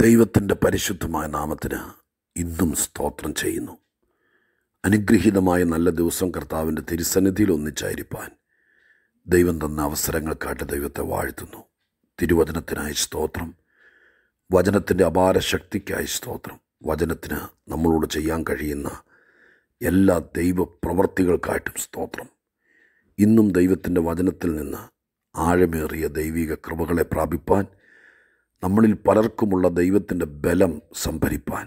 ദൈവത്തിൻ്റെ പരിശുദ്ധമായ നാമത്തിന് ഇന്നും സ്തോത്രം ചെയ്യുന്നു അനുഗ്രഹീതമായ നല്ല ദിവസം കർത്താവിൻ്റെ തിരുസന്നിധിയിൽ ഒന്നിച്ചായിരിക്കാൻ ദൈവം തന്ന അവസരങ്ങൾക്കായിട്ട് ദൈവത്തെ വാഴ്ത്തുന്നു തിരുവചനത്തിനായി സ്തോത്രം വചനത്തിൻ്റെ അപാര ശക്തിക്കായി സ്തോത്രം വചനത്തിന് നമ്മളോട് ചെയ്യാൻ കഴിയുന്ന എല്ലാ ദൈവ പ്രവൃത്തികൾക്കായിട്ടും സ്തോത്രം ഇന്നും ദൈവത്തിൻ്റെ വചനത്തിൽ നിന്ന് ആഴമേറിയ ദൈവിക കൃപകളെ പ്രാപിപ്പാൻ നമ്മളിൽ പലർക്കുമുള്ള ദൈവത്തിൻ്റെ ബലം സംഭരിപ്പാൻ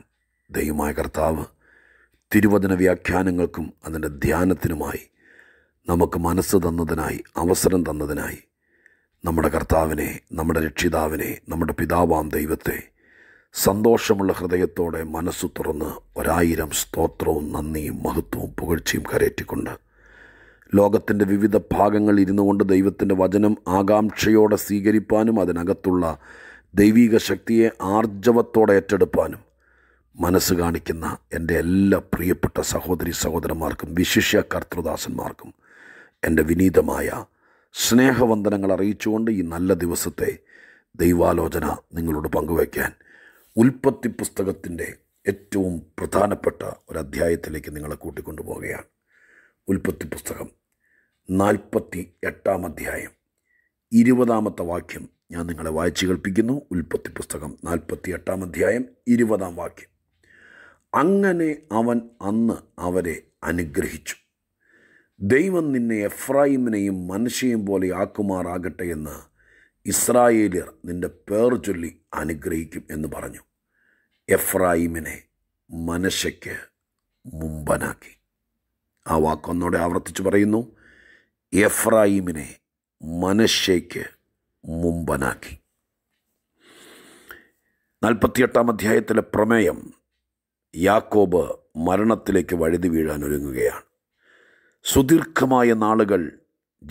ദൈവമായ കർത്താവ് തിരുവചന വ്യാഖ്യാനങ്ങൾക്കും അതിൻ്റെ ധ്യാനത്തിനുമായി നമുക്ക് മനസ്സ് തന്നതിനായി അവസരം തന്നതിനായി നമ്മുടെ കർത്താവിനെ നമ്മുടെ രക്ഷിതാവിനെ നമ്മുടെ പിതാവാം ദൈവത്തെ സന്തോഷമുള്ള ഹൃദയത്തോടെ മനസ്സ് തുറന്ന് ഒരായിരം സ്തോത്രവും നന്ദിയും മഹത്വവും പുകഴ്ചയും കരയറ്റിക്കൊണ്ട് ലോകത്തിൻ്റെ വിവിധ ഭാഗങ്ങളിൽ ഇരുന്നു കൊണ്ട് ദൈവത്തിൻ്റെ വചനം ആകാംക്ഷയോടെ സ്വീകരിപ്പാനും അതിനകത്തുള്ള ദൈവിക ശക്തിയെ ആർജവത്തോടെ ഏറ്റെടുപ്പാനും മനസ്സ് കാണിക്കുന്ന എൻ്റെ എല്ലാ പ്രിയപ്പെട്ട സഹോദരി സഹോദരന്മാർക്കും വിശിഷ്യ കർത്തൃദാസന്മാർക്കും എൻ്റെ വിനീതമായ സ്നേഹവന്ദനങ്ങൾ അറിയിച്ചുകൊണ്ട് ഈ നല്ല ദിവസത്തെ ദൈവാലോചന നിങ്ങളോട് പങ്കുവയ്ക്കാൻ ഉൽപ്പത്തി പുസ്തകത്തിൻ്റെ ഏറ്റവും പ്രധാനപ്പെട്ട ഒരു അധ്യായത്തിലേക്ക് നിങ്ങളെ കൂട്ടിക്കൊണ്ടുപോവുകയാണ് ഉൽപ്പത്തി പുസ്തകം നാൽപ്പത്തി എട്ടാം അധ്യായം ഇരുപതാമത്തെ വാക്യം ഞാൻ നിങ്ങളെ വായിച്ചു കേൾപ്പിക്കുന്നു ഉൽപ്പത്തി പുസ്തകം നാൽപ്പത്തി എട്ടാം അധ്യായം ഇരുപതാം വാക്യം അങ്ങനെ അവൻ അന്ന് അവരെ അനുഗ്രഹിച്ചു ദൈവം നിന്നെ എഫ്രായിമിനെയും മനുഷ്യയും പോലെ ആക്കുമാറാകട്ടെ എന്ന് ഇസ്രായേലിയർ നിന്റെ പേർ ചൊല്ലി അനുഗ്രഹിക്കും എന്ന് പറഞ്ഞു എഫ്രായിമിനെ മനുഷ്യയ്ക്ക് മുമ്പനാക്കി ആ വാക്കൊന്നോടെ ആവർത്തിച്ചു പറയുന്നു എഫ്രായിമിനെ മനുഷ്യയ്ക്ക് മുമ്പനാക്കി നാൽപ്പത്തിയെട്ടാം അധ്യായത്തിലെ പ്രമേയം യാക്കോബ് മരണത്തിലേക്ക് വഴുതി വീഴാൻ ഒരുങ്ങുകയാണ് സുദീർഘമായ നാളുകൾ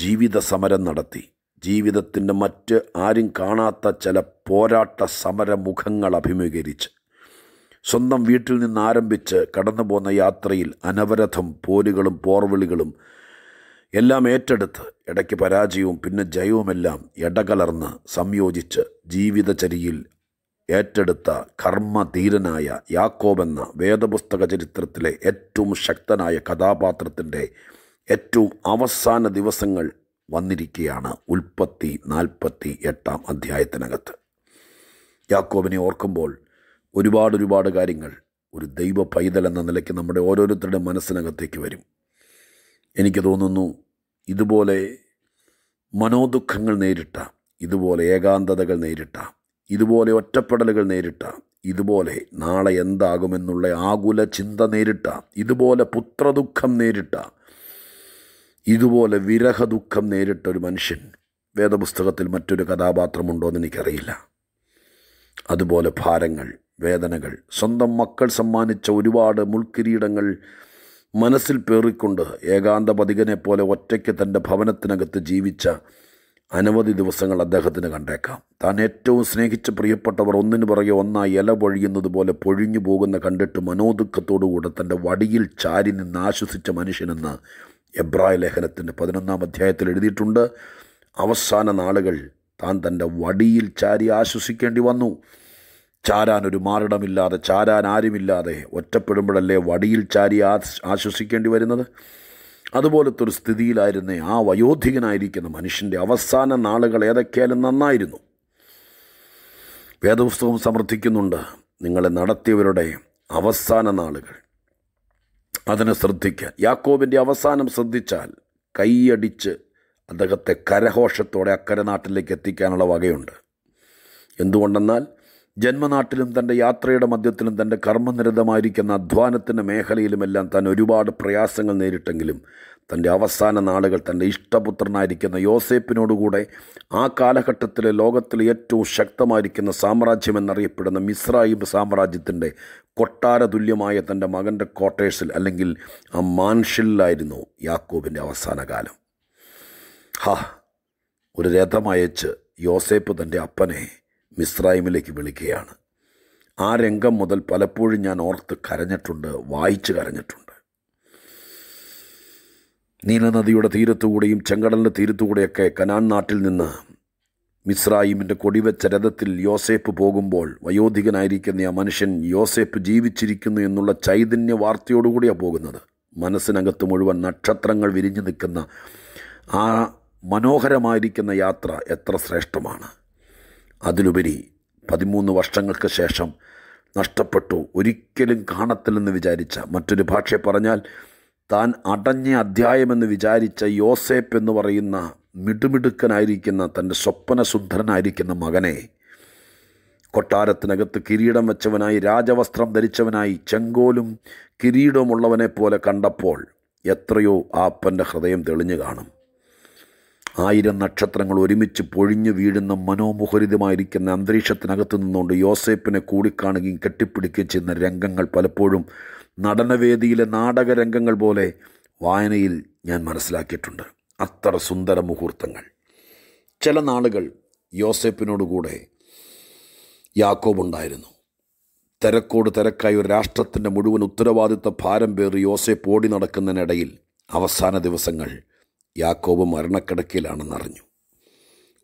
ജീവിത സമരം നടത്തി ജീവിതത്തിൻ്റെ മറ്റ് ആരും കാണാത്ത ചില പോരാട്ട സമരമുഖങ്ങൾ അഭിമുഖീകരിച്ച് സ്വന്തം വീട്ടിൽ നിന്ന് ആരംഭിച്ച് കടന്നു പോകുന്ന യാത്രയിൽ അനവരഥം പോരുകളും പോർവിളികളും എല്ലാം ഏറ്റെടുത്ത് ഇടയ്ക്ക് പരാജയവും പിന്നെ ജയവുമെല്ലാം ഇടകലർന്ന് സംയോജിച്ച് ജീവിതചരിയിൽ ഏറ്റെടുത്ത കർമ്മധീരനായ യാക്കോബെന്ന വേദപുസ്തക ചരിത്രത്തിലെ ഏറ്റവും ശക്തനായ കഥാപാത്രത്തിൻ്റെ ഏറ്റവും അവസാന ദിവസങ്ങൾ വന്നിരിക്കുകയാണ് ഉൽപ്പത്തി നാൽപ്പത്തി എട്ടാം അധ്യായത്തിനകത്ത് യാക്കോബിനെ ഓർക്കുമ്പോൾ ഒരുപാട് ഒരുപാട് കാര്യങ്ങൾ ഒരു ദൈവ പൈതൽ എന്ന നിലയ്ക്ക് നമ്മുടെ ഓരോരുത്തരുടെ മനസ്സിനകത്തേക്ക് വരും എനിക്ക് തോന്നുന്നു ഇതുപോലെ മനോദുഃഖങ്ങൾ നേരിട്ട ഇതുപോലെ ഏകാന്തതകൾ നേരിട്ട ഇതുപോലെ ഒറ്റപ്പെടലുകൾ നേരിട്ട ഇതുപോലെ നാളെ എന്താകുമെന്നുള്ള ആകുല ചിന്ത നേരിട്ട ഇതുപോലെ പുത്രദുഃഖം നേരിട്ട ഇതുപോലെ വിരഹ ദുഃഖം നേരിട്ട ഒരു മനുഷ്യൻ വേദപുസ്തകത്തിൽ മറ്റൊരു കഥാപാത്രമുണ്ടോയെന്ന് എനിക്കറിയില്ല അതുപോലെ ഭാരങ്ങൾ വേദനകൾ സ്വന്തം മക്കൾ സമ്മാനിച്ച ഒരുപാട് മുൾക്കിരീടങ്ങൾ മനസ്സിൽ പേറിക്കൊണ്ട് ഏകാന്തപതികനെ പോലെ ഒറ്റയ്ക്ക് തൻ്റെ ഭവനത്തിനകത്ത് ജീവിച്ച അനവധി ദിവസങ്ങൾ അദ്ദേഹത്തിന് കണ്ടേക്കാം താൻ ഏറ്റവും സ്നേഹിച്ച പ്രിയപ്പെട്ടവർ ഒന്നിന് പുറകെ ഒന്നായി ഇല പൊഴിയുന്നത് പോലെ പൊഴിഞ്ഞു പോകുന്ന കണ്ടിട്ട് മനോദുഃഖത്തോടുകൂടെ തൻ്റെ വടിയിൽ ചാരി നിന്ന് ആശ്വസിച്ച മനുഷ്യനെന്ന് എബ്രായ ലേഖനത്തിൻ്റെ പതിനൊന്നാം അധ്യായത്തിൽ എഴുതിയിട്ടുണ്ട് അവസാന നാളുകൾ താൻ തൻ്റെ വടിയിൽ ചാരി ആശ്വസിക്കേണ്ടി വന്നു ചാരാൻ ഒരു മാറിടമില്ലാതെ ചാരാൻ ആരുമില്ലാതെ ഒറ്റപ്പെടുമ്പോഴല്ലേ വടിയിൽ ചാരി ആശ്വസിക്കേണ്ടി വരുന്നത് അതുപോലത്തെ ഒരു സ്ഥിതിയിലായിരുന്ന ആ വയോധികനായിരിക്കുന്ന മനുഷ്യൻ്റെ അവസാന നാളുകൾ ഏതൊക്കെയാലും നന്നായിരുന്നു വേദപുസ്തകം സമർത്ഥിക്കുന്നുണ്ട് നിങ്ങളെ നടത്തിയവരുടെ അവസാന നാളുകൾ അതിനെ ശ്രദ്ധിക്കാൻ യാക്കോബിൻ്റെ അവസാനം ശ്രദ്ധിച്ചാൽ കൈയടിച്ച് അദ്ദേഹത്തെ കരഘോഷത്തോടെ അക്കരെ നാട്ടിലേക്ക് എത്തിക്കാനുള്ള വകയുണ്ട് എന്തുകൊണ്ടെന്നാൽ ജന്മനാട്ടിലും തൻ്റെ യാത്രയുടെ മധ്യത്തിലും തൻ്റെ കർമ്മനിരതമായിരിക്കുന്ന അധ്വാനത്തിൻ്റെ മേഖലയിലുമെല്ലാം താൻ ഒരുപാട് പ്രയാസങ്ങൾ നേരിട്ടെങ്കിലും തൻ്റെ അവസാന നാളുകൾ തൻ്റെ ഇഷ്ടപുത്രനായിരിക്കുന്ന യോസേപ്പിനോടുകൂടെ ആ കാലഘട്ടത്തിലെ ലോകത്തിലെ ഏറ്റവും ശക്തമായിരിക്കുന്ന സാമ്രാജ്യം എന്നറിയപ്പെടുന്ന മിസ്രായിബ് സാമ്രാജ്യത്തിൻ്റെ കൊട്ടാര തുല്യമായ തൻ്റെ മകൻ്റെ ക്വാർട്ടേഴ്സിൽ അല്ലെങ്കിൽ ആ മാൻഷിലായിരുന്നു യാക്കോബിൻ്റെ അവസാന കാലം ഹാ ഒരു രഥമയച്ച് യോസേപ്പ് തൻ്റെ അപ്പനെ മിസ്രൈമിലേക്ക് വിളിക്കുകയാണ് ആ രംഗം മുതൽ പലപ്പോഴും ഞാൻ ഓർത്ത് കരഞ്ഞിട്ടുണ്ട് വായിച്ച് കരഞ്ഞിട്ടുണ്ട് നീലനദിയുടെ തീരത്തുകൂടെയും ചെങ്കടലിൻ്റെ തീരത്തുകൂടെയൊക്കെ കനാൻ നാട്ടിൽ നിന്ന് മിസ്രായിമിൻ്റെ കൊടിവെച്ച രഥത്തിൽ യോസേപ്പ് പോകുമ്പോൾ വയോധികനായിരിക്കുന്ന ആ മനുഷ്യൻ യോസേപ്പ് ജീവിച്ചിരിക്കുന്നു എന്നുള്ള ചൈതന്യ വാർത്തയോടുകൂടിയാണ് പോകുന്നത് മനസ്സിനകത്ത് മുഴുവൻ നക്ഷത്രങ്ങൾ വിരിഞ്ഞു നിൽക്കുന്ന ആ മനോഹരമായിരിക്കുന്ന യാത്ര എത്ര ശ്രേഷ്ഠമാണ് അതിലുപരി പതിമൂന്ന് വർഷങ്ങൾക്ക് ശേഷം നഷ്ടപ്പെട്ടു ഒരിക്കലും കാണത്തില്ലെന്ന് വിചാരിച്ച മറ്റൊരു ഭാഷയെ പറഞ്ഞാൽ താൻ അടഞ്ഞ അധ്യായമെന്ന് വിചാരിച്ച യോസേപ്പ് എന്ന് പറയുന്ന മിടുമിടുക്കനായിരിക്കുന്ന തൻ്റെ സ്വപ്നശുദ്ധനായിരിക്കുന്ന മകനെ കൊട്ടാരത്തിനകത്ത് കിരീടം വെച്ചവനായി രാജവസ്ത്രം ധരിച്ചവനായി ചെങ്കോലും ഉള്ളവനെ പോലെ കണ്ടപ്പോൾ എത്രയോ ആ അപ്പൻ്റെ ഹൃദയം തെളിഞ്ഞു കാണും ആയിരം നക്ഷത്രങ്ങൾ ഒരുമിച്ച് പൊഴിഞ്ഞു വീഴുന്ന മനോമുഹരിതമായിരിക്കുന്ന അന്തരീക്ഷത്തിനകത്ത് നിന്നുകൊണ്ട് യോസേപ്പിനെ കൂടിക്കാണുകയും കെട്ടിപ്പിടിക്കുകയും ചെയ്യുന്ന രംഗങ്ങൾ പലപ്പോഴും നടനവേദിയിലെ നാടകരംഗങ്ങൾ പോലെ വായനയിൽ ഞാൻ മനസ്സിലാക്കിയിട്ടുണ്ട് അത്ര സുന്ദര മുഹൂർത്തങ്ങൾ ചില നാളുകൾ യോസേപ്പിനോടുകൂടെ യാക്കോബ് ഉണ്ടായിരുന്നു തിരക്കോട് തിരക്കായി ഒരു രാഷ്ട്രത്തിൻ്റെ മുഴുവൻ ഉത്തരവാദിത്വ ഭാരം പേറി യോസേപ്പ് ഓടി നടക്കുന്നതിനിടയിൽ അവസാന ദിവസങ്ങൾ യാക്കോബ് മരണക്കിടക്കയിലാണെന്നറിഞ്ഞു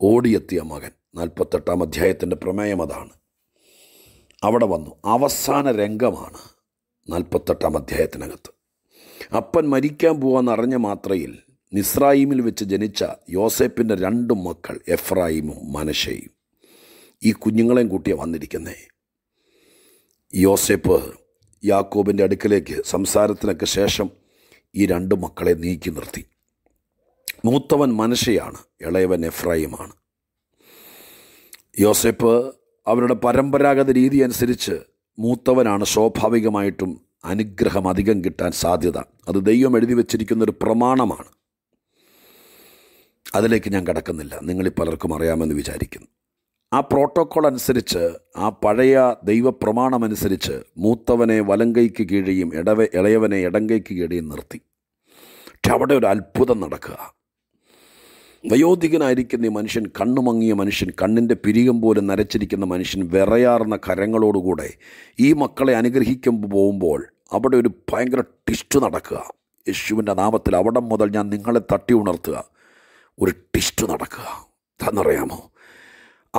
ഓടിയെത്തിയ മകൻ നാൽപ്പത്തെട്ടാം അധ്യായത്തിൻ്റെ പ്രമേയം അതാണ് അവിടെ വന്നു അവസാന രംഗമാണ് നാൽപ്പത്തെട്ടാം അധ്യായത്തിനകത്ത് അപ്പൻ മരിക്കാൻ പോവാന്നറിഞ്ഞ മാത്രയിൽ നിസ്രായിമിൽ വെച്ച് ജനിച്ച യോസേപ്പിൻ്റെ രണ്ടും മക്കൾ എഫ്രായിമും മനശയും ഈ കുഞ്ഞുങ്ങളെയും കൂട്ടിയ വന്നിരിക്കുന്നേ യോസേപ്പ് യാക്കോബിൻ്റെ അടുക്കലേക്ക് സംസാരത്തിനൊക്കെ ശേഷം ഈ രണ്ട് മക്കളെ നീക്കി നിർത്തി മൂത്തവൻ മനശയാണ് ഇളയവൻ എഫ്രൈമാണ് യോസെപ്പ് അവരുടെ പരമ്പരാഗത രീതി അനുസരിച്ച് മൂത്തവനാണ് സ്വാഭാവികമായിട്ടും അനുഗ്രഹം അധികം കിട്ടാൻ സാധ്യത അത് ദൈവം എഴുതി വച്ചിരിക്കുന്ന ഒരു പ്രമാണമാണ് അതിലേക്ക് ഞാൻ കടക്കുന്നില്ല നിങ്ങളിൽ പലർക്കും അറിയാമെന്ന് വിചാരിക്കുന്നു ആ പ്രോട്ടോക്കോൾ അനുസരിച്ച് ആ പഴയ ദൈവപ്രമാണമനുസരിച്ച് മൂത്തവനെ വലങ്കൈക്ക് കീഴെയും ഇടവ ഇളയവനെ ഇടങ്കൈക്ക് കീഴെയും നിർത്തി പക്ഷെ അവിടെ ഒരു അത്ഭുതം നടക്കുക വയോധികനായിരിക്കുന്ന ഈ മനുഷ്യൻ കണ്ണുമങ്ങിയ മനുഷ്യൻ കണ്ണിൻ്റെ പിരികം പോലെ നരച്ചിരിക്കുന്ന മനുഷ്യൻ വിറയാർന്ന കരങ്ങളോടുകൂടെ ഈ മക്കളെ അനുഗ്രഹിക്കുമ്പോൾ പോകുമ്പോൾ അവിടെ ഒരു ഭയങ്കര ടിസ്റ്റ് നടക്കുക യേശുവിൻ്റെ നാമത്തിൽ അവിടെ മുതൽ ഞാൻ നിങ്ങളെ തട്ടി ഉണർത്തുക ഒരു ടിസ്റ്റ് നടക്കുക എന്നറിയാമോ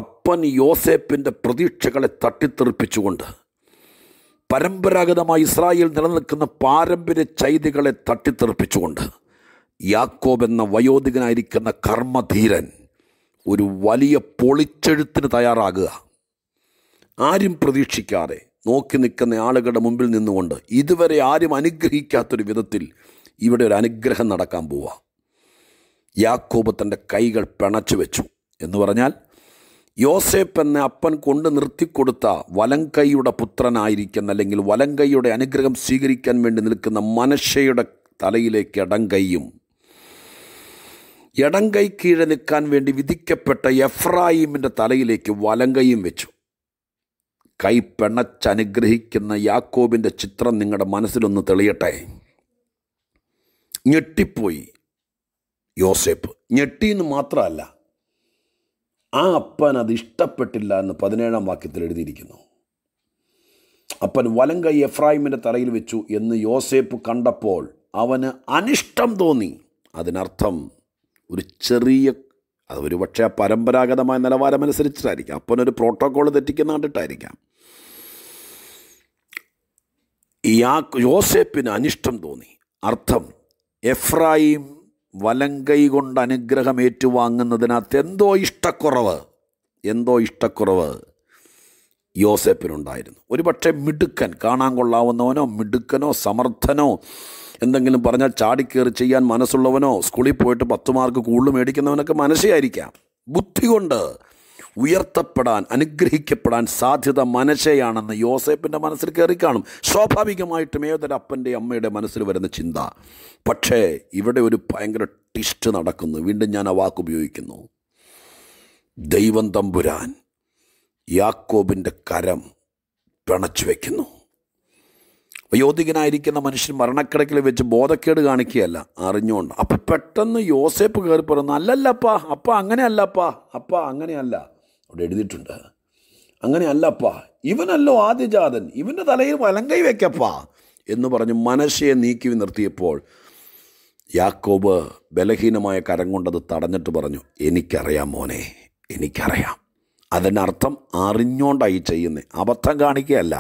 അപ്പൻ യോസേപ്പിൻ്റെ പ്രതീക്ഷകളെ തട്ടിത്തെറിപ്പിച്ചുകൊണ്ട് പരമ്പരാഗതമായി ഇസ്രായേൽ നിലനിൽക്കുന്ന പാരമ്പര്യ ചൈതികളെ തട്ടിത്തെറിപ്പിച്ചുകൊണ്ട് യാക്കോബ് എന്ന വയോധികനായിരിക്കുന്ന കർമ്മധീരൻ ഒരു വലിയ പൊളിച്ചെഴുത്തിന് തയ്യാറാകുക ആരും പ്രതീക്ഷിക്കാതെ നോക്കി നിൽക്കുന്ന ആളുകളുടെ മുമ്പിൽ നിന്നുകൊണ്ട് ഇതുവരെ ആരും അനുഗ്രഹിക്കാത്തൊരു വിധത്തിൽ ഇവിടെ ഒരു അനുഗ്രഹം നടക്കാൻ പോവുക യാക്കോബ് തൻ്റെ കൈകൾ പിണച്ചു വെച്ചു എന്ന് പറഞ്ഞാൽ യോസേപ്പ് എന്ന അപ്പൻ കൊണ്ട് നിർത്തിക്കൊടുത്ത വലങ്കൈയുടെ പുത്രനായിരിക്കുന്ന അല്ലെങ്കിൽ വലങ്കൈയുടെ അനുഗ്രഹം സ്വീകരിക്കാൻ വേണ്ടി നിൽക്കുന്ന മനുഷ്യയുടെ തലയിലേക്ക് കൈയും കൈ കീഴെ നിൽക്കാൻ വേണ്ടി വിധിക്കപ്പെട്ട എഫ്രായിമിൻ്റെ തലയിലേക്ക് വലങ്കയും വെച്ചു കൈ പെണ്ണച്ചനുഗ്രഹിക്കുന്ന യാക്കോബിൻ്റെ ചിത്രം നിങ്ങളുടെ മനസ്സിലൊന്ന് തെളിയട്ടെ ഞെട്ടിപ്പോയി യോസേപ്പ് ഞെട്ടിയെന്ന് മാത്രമല്ല ആ അപ്പൻ അത് ഇഷ്ടപ്പെട്ടില്ല എന്ന് പതിനേഴാം വാക്യത്തിൽ എഴുതിയിരിക്കുന്നു അപ്പൻ വലങ്കൈ എഫ്രാഹിമിൻ്റെ തലയിൽ വെച്ചു എന്ന് യോസേപ്പ് കണ്ടപ്പോൾ അവന് അനിഷ്ടം തോന്നി അതിനർത്ഥം ഒരു ചെറിയ അത് ഒരു പക്ഷേ ആ പരമ്പരാഗതമായ നിലവാരമനുസരിച്ചിട്ടായിരിക്കാം ഒരു പ്രോട്ടോക്കോൾ തെറ്റിക്കുന്ന കണ്ടിട്ടായിരിക്കാം യാ യോസേപ്പിന് അനിഷ്ടം തോന്നി അർത്ഥം എഫ്രായിം വലങ്കൈ കൊണ്ട് അനുഗ്രഹം ഏറ്റുവാങ്ങുന്നതിനകത്ത് എന്തോ ഇഷ്ടക്കുറവ് എന്തോ ഇഷ്ടക്കുറവ് യോസേപ്പിനുണ്ടായിരുന്നു ഒരുപക്ഷെ മിടുക്കൻ കാണാൻ കൊള്ളാവുന്നവനോ മിടുക്കനോ സമർത്ഥനോ എന്തെങ്കിലും പറഞ്ഞാൽ ചാടിക്കേറി ചെയ്യാൻ മനസ്സുള്ളവനോ സ്കൂളിൽ പോയിട്ട് പത്ത് മാർക്ക് കൂടുതൽ മേടിക്കുന്നവനൊക്കെ മനസ്സിയായിരിക്കാം ബുദ്ധി കൊണ്ട് ഉയർത്തപ്പെടാൻ അനുഗ്രഹിക്കപ്പെടാൻ സാധ്യത മനസ്സെയാണെന്ന് യോസേപ്പിൻ്റെ മനസ്സിൽ കയറി കാണും സ്വാഭാവികമായിട്ടും ഏതൊരു അപ്പൻ്റെ അമ്മയുടെ മനസ്സിൽ വരുന്ന ചിന്ത പക്ഷേ ഇവിടെ ഒരു ഭയങ്കര ടിസ്റ്റ് നടക്കുന്നു വീണ്ടും ഞാൻ ആ വാക്ക് ഉപയോഗിക്കുന്നു ദൈവം തമ്പുരാൻ യാക്കോബിൻ്റെ കരം പിണച്ചു വയ്ക്കുന്നു യോധികനായിരിക്കുന്ന മനുഷ്യൻ മരണക്കിടക്കിൽ വെച്ച് ബോധക്കേട് കാണിക്കുകയല്ല അറിഞ്ഞുകൊണ്ട് അപ്പം പെട്ടെന്ന് യോസേപ്പ് കയറി പറയുന്നു അല്ലല്ലപ്പാ അപ്പ അങ്ങനെയല്ലപ്പാ അപ്പ അങ്ങനെയല്ല അവിടെ എഴുതിയിട്ടുണ്ട് അങ്ങനെയല്ലപ്പാ ഇവനല്ലോ ആദ്യജാതൻ ഇവൻ്റെ തലയിൽ വലങ്കൈ വയ്ക്കപ്പാ എന്ന് പറഞ്ഞ് മനസ്സയെ നീക്കി നിർത്തിയപ്പോൾ യാക്കോബ് ബലഹീനമായ കരം കൊണ്ടത് തടഞ്ഞിട്ട് പറഞ്ഞു എനിക്കറിയാം മോനെ എനിക്കറിയാം അതിനർത്ഥം അറിഞ്ഞോണ്ടായി ചെയ്യുന്നത് അബദ്ധം കാണിക്കുകയല്ല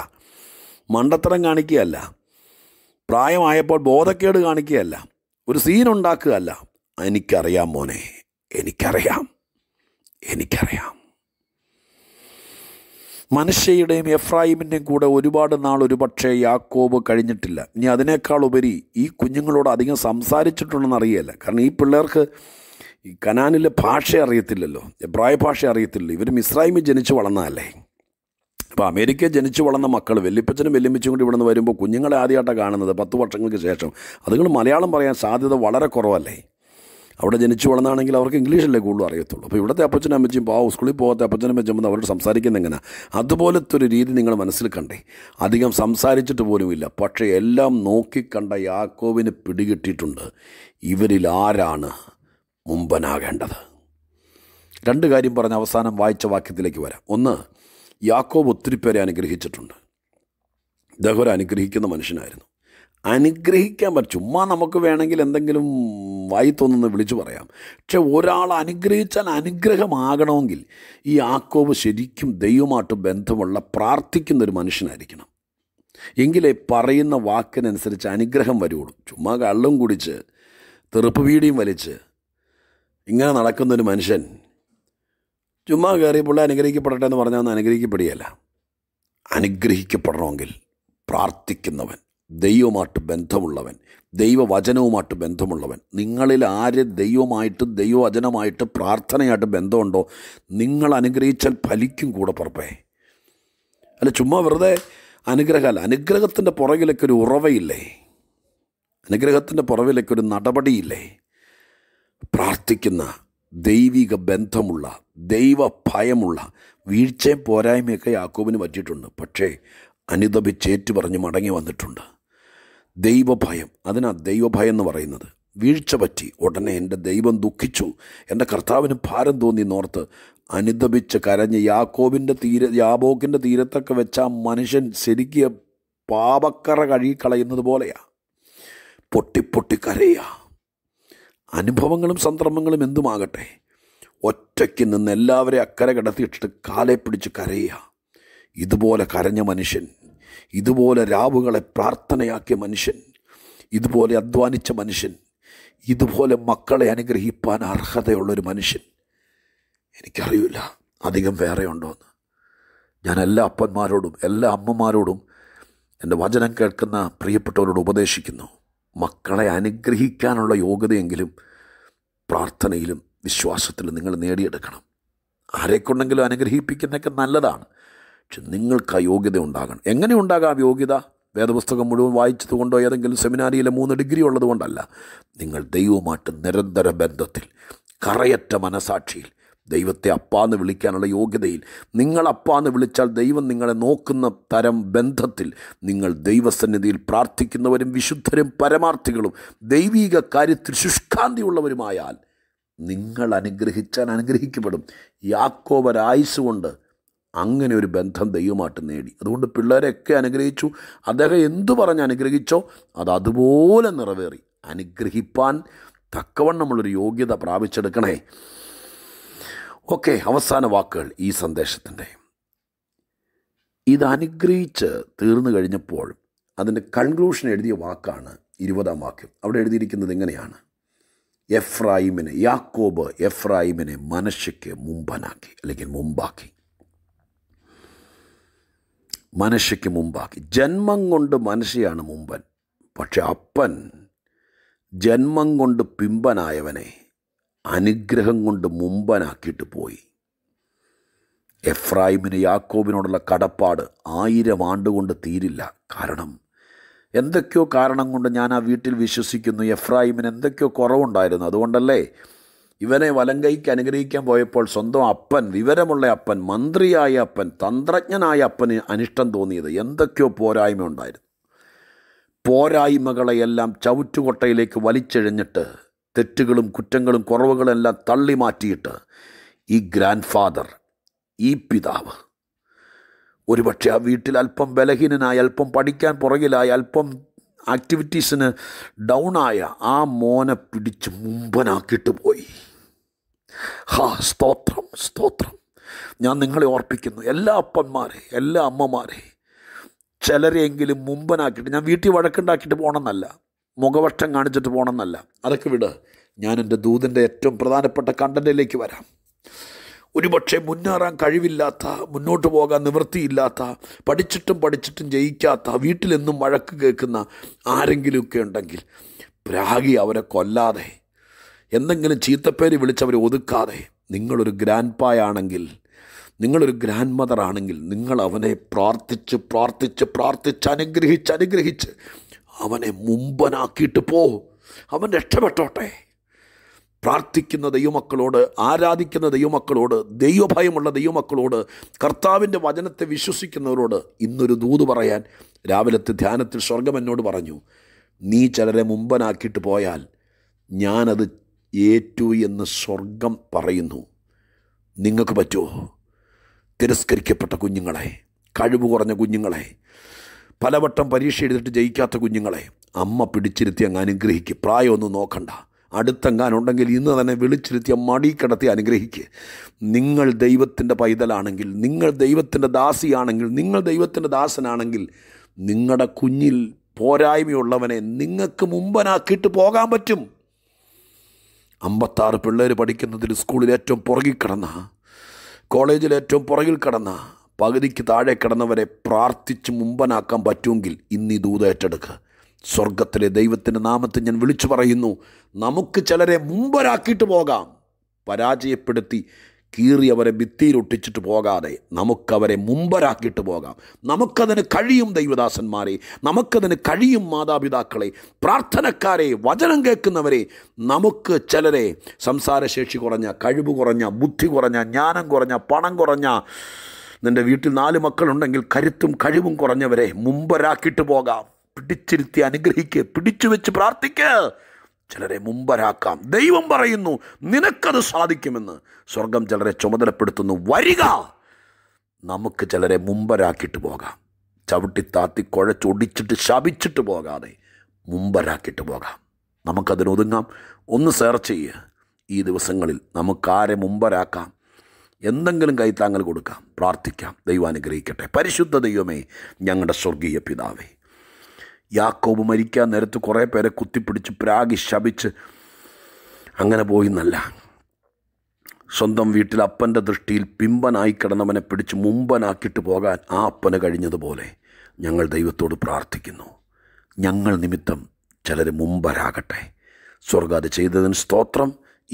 മണ്ടത്തരം കാണിക്കുകയല്ല പ്രായമായപ്പോൾ ബോധക്കേട് കാണിക്കുകയല്ല ഒരു സീൻ ഉണ്ടാക്കുകയല്ല എനിക്കറിയാം മോനെ എനിക്കറിയാം എനിക്കറിയാം മനുഷ്യയുടെയും എഫ്രാഹിമിൻ്റെയും കൂടെ ഒരുപാട് നാൾ ഒരുപക്ഷെ യാക്കോബ് കഴിഞ്ഞിട്ടില്ല ഇനി അതിനേക്കാൾ ഉപരി ഈ കുഞ്ഞുങ്ങളോട് അധികം സംസാരിച്ചിട്ടുണ്ടെന്ന് അറിയില്ല കാരണം ഈ പിള്ളേർക്ക് ഈ കനാനിലെ ഭാഷ അറിയത്തില്ലല്ലോ എബ്രായ ഭാഷ അറിയത്തില്ലല്ലോ ഇവർ മിസ്രൈമിൽ ജനിച്ച് വളർന്നതല്ലേ അപ്പോൾ അമേരിക്കയിൽ ജനിച്ചു വളർന്ന മക്കൾ വെല്ലിപ്പച്ചനും വെല്ലുമ്പിച്ചും കൂടി നിന്ന് വരുമ്പോൾ കുഞ്ഞുങ്ങളെ ആദ്യമായിട്ടാണ് കാണുന്നത് പത്ത് വർഷങ്ങൾക്ക് ശേഷം അതുങ്ങൾ മലയാളം പറയാൻ സാധ്യത വളരെ കുറവല്ലേ അവിടെ ജനിച്ചു വളർന്നാണെങ്കിൽ അവർക്ക് ഇംഗ്ലീഷല്ലേ കൂടുതൽ അറിയത്തുള്ളൂ അപ്പോൾ ഇവിടുത്തെ അപ്പച്ചനും അമ്മച്ചും ആ സ്കൂളിൽ പോകാത്ത അപ്പച്ചനും അമ്മച്ചും വന്ന് അവരോട് സംസാരിക്കുന്ന എങ്ങനെ അതുപോലത്തെ ഒരു രീതി നിങ്ങൾ മനസ്സിൽ കണ്ടേ അധികം സംസാരിച്ചിട്ട് പോലുമില്ല പക്ഷേ എല്ലാം നോക്കിക്കണ്ട യാക്കോവിന് പിടികിട്ടിയിട്ടുണ്ട് ഇവരിൽ ആരാണ് മുമ്പനാകേണ്ടത് രണ്ട് കാര്യം പറഞ്ഞ് അവസാനം വായിച്ച വാക്യത്തിലേക്ക് വരാം ഒന്ന് യാക്കോബ് ഒത്തിരി പേരെ അനുഗ്രഹിച്ചിട്ടുണ്ട് ദഹുര അനുഗ്രഹിക്കുന്ന മനുഷ്യനായിരുന്നു അനുഗ്രഹിക്കാൻ പറ്റും ചുമ്മാ നമുക്ക് വേണമെങ്കിൽ എന്തെങ്കിലും വായി തോന്നുന്ന വിളിച്ചു പറയാം പക്ഷെ ഒരാൾ അനുഗ്രഹിച്ചാൽ അനുഗ്രഹമാകണമെങ്കിൽ ഈ ആക്കോവ് ശരിക്കും ദൈവമായിട്ട് ബന്ധമുള്ള പ്രാർത്ഥിക്കുന്ന ഒരു മനുഷ്യനായിരിക്കണം എങ്കിലേ പറയുന്ന വാക്കിനനുസരിച്ച് അനുഗ്രഹം വരുള്ളൂ ചുമ്മാ കള്ളും കുടിച്ച് തെറുപ്പ് വീടിയും വലിച്ച് ഇങ്ങനെ നടക്കുന്നൊരു മനുഷ്യൻ ചുമ്മാ കയറി പുള്ളി അനുഗ്രഹിക്കപ്പെടട്ടെ എന്ന് പറഞ്ഞാൽ ഒന്ന് അനുഗ്രഹിക്കപ്പെടുകയല്ല അനുഗ്രഹിക്കപ്പെടണമെങ്കിൽ പ്രാർത്ഥിക്കുന്നവൻ ദൈവമായിട്ട് ബന്ധമുള്ളവൻ ദൈവവചനവുമായിട്ട് ബന്ധമുള്ളവൻ നിങ്ങളിൽ ആര് ദൈവമായിട്ട് ദൈവവചനമായിട്ട് പ്രാർത്ഥനയായിട്ട് ബന്ധമുണ്ടോ നിങ്ങൾ അനുഗ്രഹിച്ചാൽ ഫലിക്കും കൂടെ പുറപ്പേ അല്ല ചുമ്മാ വെറുതെ അനുഗ്രഹമല്ല അനുഗ്രഹത്തിൻ്റെ പുറകിലൊക്കെ ഒരു ഉറവയില്ലേ അനുഗ്രഹത്തിൻ്റെ പുറകിലൊക്കെ ഒരു നടപടിയില്ലേ പ്രാർത്ഥിക്കുന്ന ദൈവിക ബന്ധമുള്ള ദൈവഭയമുള്ള വീഴ്ചയും പോരായ്മയൊക്കെ യാക്കോബിന് പറ്റിയിട്ടുണ്ട് പക്ഷേ അനുദപിച്ചേറ്റു പറഞ്ഞ് മടങ്ങി വന്നിട്ടുണ്ട് ദൈവഭയം അതിനാ ദൈവഭയം എന്ന് പറയുന്നത് വീഴ്ച പറ്റി ഉടനെ എൻ്റെ ദൈവം ദുഃഖിച്ചു എൻ്റെ കർത്താവിന് ഭാരം തോന്നി നോർത്ത് അനുദപിച്ച് കരഞ്ഞ് യാക്കോബിൻ്റെ തീര യാബോക്കിൻ്റെ തീരത്തൊക്കെ വെച്ച ആ മനുഷ്യൻ ശരിക്ക് പാപക്കറ കഴുകിക്കളയുന്നത് പോലെയാ പൊട്ടിപ്പൊട്ടി കരയുക അനുഭവങ്ങളും സന്ദർഭങ്ങളും എന്തുമാകട്ടെ ഒറ്റയ്ക്ക് നിന്ന് എല്ലാവരെ അക്കരെ കിടത്തിയിട്ടിട്ട് കാലെ പിടിച്ച് കരയുക ഇതുപോലെ കരഞ്ഞ മനുഷ്യൻ ഇതുപോലെ രാവുകളെ പ്രാർത്ഥനയാക്കിയ മനുഷ്യൻ ഇതുപോലെ അധ്വാനിച്ച മനുഷ്യൻ ഇതുപോലെ മക്കളെ അനുഗ്രഹിപ്പാൻ അർഹതയുള്ളൊരു മനുഷ്യൻ എനിക്കറിയില്ല അധികം വേറെ ഉണ്ടോ എന്ന് ഞാൻ എല്ലാ അപ്പന്മാരോടും എല്ലാ അമ്മമാരോടും എൻ്റെ വചനം കേൾക്കുന്ന പ്രിയപ്പെട്ടവരോട് ഉപദേശിക്കുന്നു മക്കളെ അനുഗ്രഹിക്കാനുള്ള യോഗ്യതയെങ്കിലും പ്രാർത്ഥനയിലും വിശ്വാസത്തിൽ നിങ്ങൾ നേടിയെടുക്കണം ആരെക്കൊണ്ടെങ്കിലും അനുഗ്രഹിപ്പിക്കുന്നതൊക്കെ നല്ലതാണ് പക്ഷെ നിങ്ങൾക്ക് ആ യോഗ്യത ഉണ്ടാകണം എങ്ങനെ ഉണ്ടാകാം യോഗ്യത വേദപുസ്തകം മുഴുവൻ വായിച്ചതുകൊണ്ടോ ഏതെങ്കിലും സെമിനാരിയിലെ മൂന്ന് ഡിഗ്രി ഉള്ളതുകൊണ്ടല്ല നിങ്ങൾ ദൈവമായിട്ട് നിരന്തര ബന്ധത്തിൽ കറയറ്റ മനസാക്ഷിയിൽ ദൈവത്തെ അപ്പാന്ന് വിളിക്കാനുള്ള യോഗ്യതയിൽ നിങ്ങൾ അപ്പാന്ന് വിളിച്ചാൽ ദൈവം നിങ്ങളെ നോക്കുന്ന തരം ബന്ധത്തിൽ നിങ്ങൾ ദൈവസന്നിധിയിൽ പ്രാർത്ഥിക്കുന്നവരും വിശുദ്ധരും പരമാർത്ഥികളും ദൈവീക കാര്യത്തിൽ ശുഷ്കാന്തിയുള്ളവരുമായാൽ നിങ്ങൾ അനുഗ്രഹിച്ചാൽ അനുഗ്രഹിക്കപ്പെടും യാക്കോബരായുസ് കൊണ്ട് അങ്ങനെ ഒരു ബന്ധം ദൈവമായിട്ട് നേടി അതുകൊണ്ട് പിള്ളേരെയൊക്കെ അനുഗ്രഹിച്ചു അദ്ദേഹം എന്തു പറഞ്ഞ് അനുഗ്രഹിച്ചോ അത് അതുപോലെ നിറവേറി അനുഗ്രഹിപ്പാൻ നമ്മളൊരു യോഗ്യത പ്രാപിച്ചെടുക്കണേ ഓക്കെ അവസാന വാക്കുകൾ ഈ സന്ദേശത്തിൻ്റെ ഇതനുഗ്രഹിച്ച് തീർന്നു കഴിഞ്ഞപ്പോൾ അതിൻ്റെ കൺക്ലൂഷൻ എഴുതിയ വാക്കാണ് ഇരുപതാം വാക്യം അവിടെ എഴുതിയിരിക്കുന്നത് എങ്ങനെയാണ് എഫ്രായിമിനെ യാക്കോബ് എഫ്രായിമിനെ മനശയ്ക്ക് മുമ്പനാക്കി അല്ലെങ്കിൽ മുമ്പാക്കി മനശയ്ക്ക് മുമ്പാക്കി ജന്മം കൊണ്ട് മനശയാണ് മുമ്പൻ പക്ഷെ അപ്പൻ ജന്മം കൊണ്ട് പിമ്പനായവനെ അനുഗ്രഹം കൊണ്ട് മുമ്പനാക്കിയിട്ട് പോയി എഫ്രായിമിന് യാക്കോബിനോടുള്ള കടപ്പാട് ആയിരം ആണ്ടുകൊണ്ട് തീരില്ല കാരണം എന്തൊക്കെയോ കാരണം കൊണ്ട് ഞാൻ ആ വീട്ടിൽ വിശ്വസിക്കുന്നു എഫ്രാഹിമിന് എന്തൊക്കെയോ കുറവുണ്ടായിരുന്നു അതുകൊണ്ടല്ലേ ഇവനെ വലങ്കൈക്ക് അനുഗ്രഹിക്കാൻ പോയപ്പോൾ സ്വന്തം അപ്പൻ വിവരമുള്ള അപ്പൻ മന്ത്രിയായ അപ്പൻ തന്ത്രജ്ഞനായ അപ്പന് അനിഷ്ടം തോന്നിയത് എന്തൊക്കെയോ പോരായ്മ ഉണ്ടായിരുന്നു പോരായ്മകളെയെല്ലാം ചവിറ്റുകൊട്ടയിലേക്ക് വലിച്ചെഴിഞ്ഞിട്ട് തെറ്റുകളും കുറ്റങ്ങളും കുറവുകളെല്ലാം തള്ളി മാറ്റിയിട്ട് ഈ ഗ്രാൻഡ് ഫാദർ ഈ പിതാവ് ഒരുപക്ഷെ ആ വീട്ടിൽ അല്പം ബലഹീനനായ അല്പം പഠിക്കാൻ പുറകിലായ അല്പം ആക്ടിവിറ്റീസിന് ഡൗണായ ആ മോനെ പിടിച്ച് മുമ്പനാക്കിയിട്ട് പോയി ഹാ സ്തോത്രം സ്തോത്രം ഞാൻ നിങ്ങളെ ഓർപ്പിക്കുന്നു എല്ലാ അപ്പന്മാരെ എല്ലാ അമ്മമാരെ ചിലരെയെങ്കിലും മുമ്പനാക്കിയിട്ട് ഞാൻ വീട്ടിൽ വഴക്കുണ്ടാക്കിയിട്ട് പോകണമെന്നല്ല മുഖവഷ്ടം കാണിച്ചിട്ട് പോകണമെന്നല്ല അതൊക്കെ വിട് ഞാൻ എൻ്റെ ദൂതിൻ്റെ ഏറ്റവും പ്രധാനപ്പെട്ട കണ്ടൻറ്റിലേക്ക് വരാം ഒരുപക്ഷെ മുന്നേറാൻ കഴിവില്ലാത്ത മുന്നോട്ട് പോകാൻ നിവൃത്തിയില്ലാത്ത പഠിച്ചിട്ടും പഠിച്ചിട്ടും ജയിക്കാത്ത വീട്ടിലെന്നും വഴക്ക് കേൾക്കുന്ന ആരെങ്കിലുമൊക്കെ ഉണ്ടെങ്കിൽ പ്രാഗി അവരെ കൊല്ലാതെ എന്തെങ്കിലും ചീത്തപ്പേര് വിളിച്ചവരെ ഒതുക്കാതെ നിങ്ങളൊരു ഗ്രാൻഡ് ആണെങ്കിൽ നിങ്ങളൊരു ഗ്രാൻഡ് മദർ ആണെങ്കിൽ നിങ്ങൾ അവനെ പ്രാർത്ഥിച്ച് പ്രാർത്ഥിച്ച് പ്രാർത്ഥിച്ച് അനുഗ്രഹിച്ച് അനുഗ്രഹിച്ച് അവനെ മുമ്പനാക്കിയിട്ട് പോ അവൻ രക്ഷപ്പെട്ടോട്ടെ പ്രാർത്ഥിക്കുന്ന ദൈവമക്കളോട് ആരാധിക്കുന്ന ദൈവമക്കളോട് ദൈവഭയമുള്ള ദൈവമക്കളോട് കർത്താവിൻ്റെ വചനത്തെ വിശ്വസിക്കുന്നവരോട് ഇന്നൊരു ദൂത് പറയാൻ രാവിലത്തെ ധ്യാനത്തിൽ സ്വർഗം എന്നോട് പറഞ്ഞു നീ ചിലരെ മുമ്പനാക്കിയിട്ട് പോയാൽ ഞാനത് ഏറ്റു എന്ന് സ്വർഗം പറയുന്നു നിങ്ങൾക്ക് പറ്റുമോ തിരസ്കരിക്കപ്പെട്ട കുഞ്ഞുങ്ങളെ കഴിവ് കുറഞ്ഞ കുഞ്ഞുങ്ങളെ പലവട്ടം പരീക്ഷ എഴുതിട്ട് ജയിക്കാത്ത കുഞ്ഞുങ്ങളെ അമ്മ പിടിച്ചിരുത്തി അങ്ങ് അനുഗ്രഹിക്കുക പ്രായമൊന്നും നോക്കണ്ട അടുത്തെങ്ങാനുണ്ടെങ്കിൽ ഇന്ന് തന്നെ വിളിച്ചിരുത്തിയ മടി കിടത്തി അനുഗ്രഹിക്കുക നിങ്ങൾ ദൈവത്തിൻ്റെ പൈതലാണെങ്കിൽ നിങ്ങൾ ദൈവത്തിൻ്റെ ദാസിയാണെങ്കിൽ നിങ്ങൾ ദൈവത്തിൻ്റെ ദാസനാണെങ്കിൽ നിങ്ങളുടെ കുഞ്ഞിൽ പോരായ്മയുള്ളവനെ നിങ്ങൾക്ക് മുമ്പനാക്കിയിട്ട് പോകാൻ പറ്റും അമ്പത്താറ് പിള്ളേർ പഠിക്കുന്നതിൽ സ്കൂളിൽ ഏറ്റവും പുറകിൽ കിടന്ന കോളേജിൽ ഏറ്റവും പുറകിൽ കിടന്ന പകുതിക്ക് താഴെ കിടന്നവരെ പ്രാർത്ഥിച്ച് മുമ്പനാക്കാൻ പറ്റുമെങ്കിൽ ഇന്നീ ഈ ഏറ്റെടുക്കുക സ്വർഗത്തിലെ ദൈവത്തിൻ്റെ നാമത്തിൽ ഞാൻ വിളിച്ചു പറയുന്നു നമുക്ക് ചിലരെ മുമ്പരാക്കിയിട്ട് പോകാം പരാജയപ്പെടുത്തി കീറി അവരെ ഭിത്തിയിലൊട്ടിച്ചിട്ട് പോകാതെ നമുക്കവരെ മുമ്പരാക്കിയിട്ട് പോകാം നമുക്കതിന് കഴിയും ദൈവദാസന്മാരെ നമുക്കതിന് കഴിയും മാതാപിതാക്കളെ പ്രാർത്ഥനക്കാരെ വചനം കേൾക്കുന്നവരെ നമുക്ക് ചിലരെ സംസാരശേഷി കുറഞ്ഞ കഴിവ് കുറഞ്ഞ ബുദ്ധി കുറഞ്ഞ ജ്ഞാനം കുറഞ്ഞ പണം കുറഞ്ഞ നിൻ്റെ വീട്ടിൽ നാല് മക്കളുണ്ടെങ്കിൽ കരുത്തും കഴിവും കുറഞ്ഞവരെ മുമ്പരാക്കിയിട്ട് പോകാം പിടിച്ചിരുത്തി അനുഗ്രഹിക്ക് പിടിച്ചു വെച്ച് പ്രാർത്ഥിക്കുക ചിലരെ മുമ്പരാക്കാം ദൈവം പറയുന്നു നിനക്കത് സാധിക്കുമെന്ന് സ്വർഗം ചിലരെ ചുമതലപ്പെടുത്തുന്നു വരിക നമുക്ക് ചിലരെ മുമ്പരാക്കിയിട്ട് പോകാം ചവിട്ടി താത്തി കുഴച്ചൊടിച്ചിട്ട് ശപിച്ചിട്ട് പോകാതെ മുമ്പരാക്കിയിട്ട് പോകാം നമുക്കതിനൊതുങ്ങാം ഒന്ന് സെർച്ച് ചെയ്യുക ഈ ദിവസങ്ങളിൽ നമുക്കാരെ മുമ്പരാക്കാം എന്തെങ്കിലും കൈത്താങ്ങൽ കൊടുക്കാം പ്രാർത്ഥിക്കാം ദൈവം അനുഗ്രഹിക്കട്ടെ പരിശുദ്ധ ദൈവമേ ഞങ്ങളുടെ സ്വർഗീയ പിതാവേ യാക്കോബ് മരിക്കാൻ നേരത്ത് കുറേ പേരെ കുത്തിപ്പിടിച്ച് പ്രാഗി ശപിച്ച് അങ്ങനെ പോയി എന്നല്ല സ്വന്തം വീട്ടിൽ അപ്പൻ്റെ ദൃഷ്ടിയിൽ പിമ്പനായി കിടന്നവനെ പിടിച്ച് മുമ്പനാക്കിയിട്ട് പോകാൻ ആ അപ്പന് കഴിഞ്ഞതുപോലെ ഞങ്ങൾ ദൈവത്തോട് പ്രാർത്ഥിക്കുന്നു ഞങ്ങൾ നിമിത്തം ചിലർ മുമ്പരാകട്ടെ സ്വർഗാതി ചെയ്തതിന് സ്തോത്രം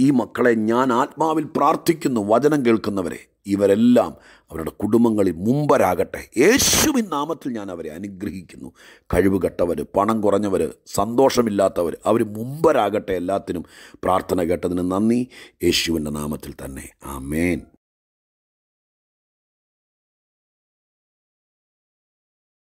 ഈ മക്കളെ ഞാൻ ആത്മാവിൽ പ്രാർത്ഥിക്കുന്നു വചനം കേൾക്കുന്നവരെ ഇവരെല്ലാം അവരുടെ കുടുംബങ്ങളിൽ മുമ്പരാകട്ടെ യേശുവിൻ നാമത്തിൽ ഞാൻ അവരെ അനുഗ്രഹിക്കുന്നു കഴിവ് കെട്ടവർ പണം കുറഞ്ഞവർ സന്തോഷമില്ലാത്തവർ അവർ മുമ്പരാകട്ടെ എല്ലാത്തിനും പ്രാർത്ഥന കേട്ടതിന് നന്ദി യേശുവിൻ്റെ നാമത്തിൽ തന്നെ ആ